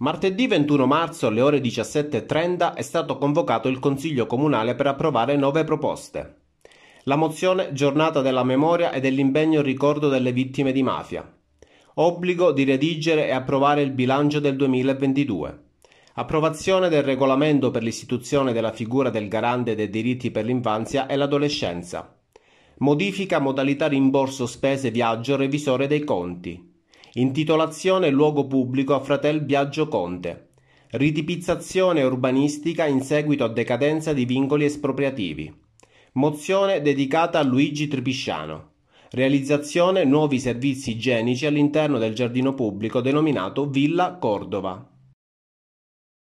Martedì 21 marzo alle ore 17.30 è stato convocato il Consiglio Comunale per approvare nove proposte. La mozione Giornata della memoria e dell'impegno in ricordo delle vittime di mafia. Obbligo di redigere e approvare il bilancio del 2022. Approvazione del regolamento per l'istituzione della figura del garante dei diritti per l'infanzia e l'adolescenza. Modifica modalità rimborso spese viaggio revisore dei conti Intitolazione luogo pubblico a fratel Biagio Conte. Ritipizzazione urbanistica in seguito a decadenza di vincoli espropriativi. Mozione dedicata a Luigi Tripisciano. Realizzazione nuovi servizi igienici all'interno del giardino pubblico denominato Villa Cordova.